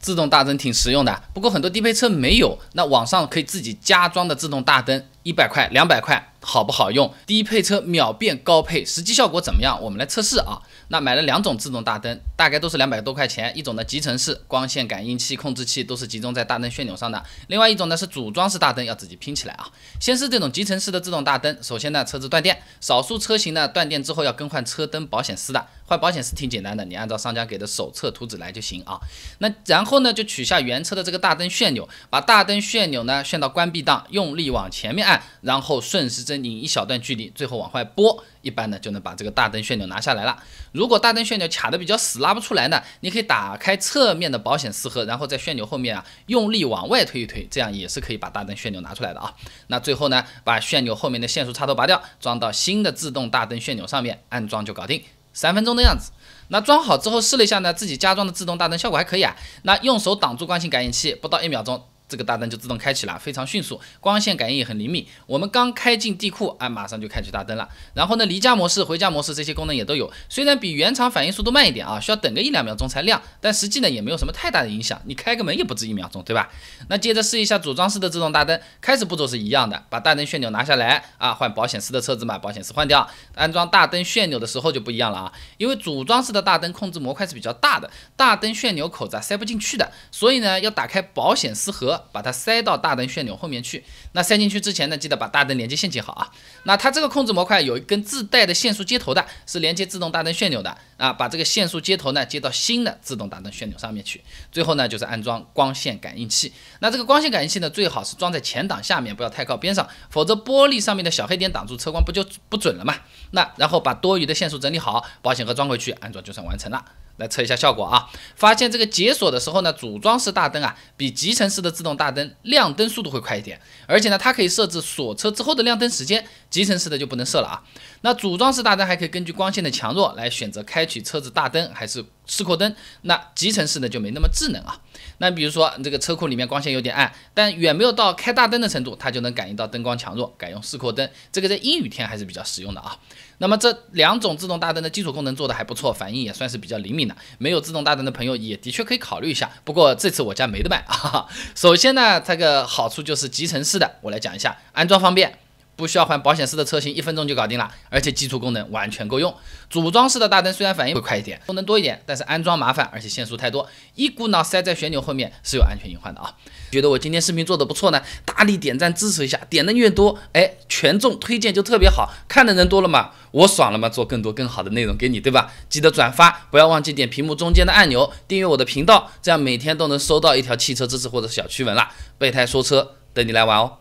自动大灯挺实用的，不过很多低配车没有。那网上可以自己加装的自动大灯，一百块、两百块。好不好用？低配车秒变高配，实际效果怎么样？我们来测试啊。那买了两种自动大灯，大概都是两百多块钱。一种呢集成式光线感应器控制器都是集中在大灯旋钮上的，另外一种呢是组装式大灯，要自己拼起来啊。先是这种集成式的自动大灯，首先呢车子断电，少数车型呢断电之后要更换车灯保险丝的，换保险丝挺简单的，你按照商家给的手册图纸来就行啊。那然后呢就取下原车的这个大灯旋钮，把大灯旋钮呢旋到关闭档，用力往前面按，然后顺时针。拧一小段距离，最后往外拨，一般呢就能把这个大灯旋钮拿下来了。如果大灯旋钮卡的比较死，拉不出来呢，你可以打开侧面的保险丝盒，然后在旋钮后面啊用力往外推一推，这样也是可以把大灯旋钮拿出来的啊。那最后呢，把旋钮后面的线束插头拔掉，装到新的自动大灯旋钮上面，安装就搞定，三分钟的样子。那装好之后试了一下呢，自己加装的自动大灯效果还可以啊。那用手挡住惯性感应器，不到一秒钟。这个大灯就自动开启了，非常迅速，光线感应也很灵敏。我们刚开进地库，啊，马上就开启大灯了。然后呢，离家模式、回家模式这些功能也都有。虽然比原厂反应速度慢一点啊，需要等个一两秒钟才亮，但实际呢也没有什么太大的影响。你开个门也不止一秒钟，对吧？那接着试一下组装式的自动大灯。开始步骤是一样的，把大灯旋钮拿下来啊，换保险丝的车子嘛，保险丝换掉。安装大灯旋钮的时候就不一样了啊，因为组装式的大灯控制模块是比较大的，大灯旋钮口子啊塞不进去的，所以呢要打开保险丝盒。把它塞到大灯旋钮后面去。那塞进去之前呢，记得把大灯连接线接好啊。那它这个控制模块有一根自带的线束接头的，是连接自动大灯旋钮的啊。把这个线束接头呢接到新的自动大灯旋钮上面去。最后呢，就是安装光线感应器。那这个光线感应器呢，最好是装在前挡下面，不要太靠边上，否则玻璃上面的小黑点挡住车光不就不准了嘛。那然后把多余的线束整理好，保险盒装回去，安装就算完成了。来测一下效果啊，发现这个解锁的时候呢，组装式大灯啊，比集成式的自动大灯亮灯速度会快一点，而且呢，它可以设置锁车之后的亮灯时间，集成式的就不能设了啊。那组装式大灯还可以根据光线的强弱来选择开启车子大灯还是示廓灯，那集成式的就没那么智能啊。那比如说，这个车库里面光线有点暗，但远没有到开大灯的程度，它就能感应到灯光强弱，改用四廓灯。这个在阴雨天还是比较实用的啊。那么这两种自动大灯的基础功能做的还不错，反应也算是比较灵敏的。没有自动大灯的朋友也的确可以考虑一下。不过这次我家没得买啊。首先呢，它个好处就是集成式的，我来讲一下安装方便。不需要换保险丝的车型，一分钟就搞定了，而且基础功能完全够用。组装式的大灯虽然反应会快一点，功能多一点，但是安装麻烦，而且线束太多，一股脑塞在旋钮后面是有安全隐患的啊。觉得我今天视频做的不错呢，大力点赞支持一下，点的越多，哎，权重推荐就特别好看的人多了嘛，我爽了嘛，做更多更好的内容给你，对吧？记得转发，不要忘记点屏幕中间的按钮，订阅我的频道，这样每天都能收到一条汽车知识或者小趣闻了。备胎说车，等你来玩哦。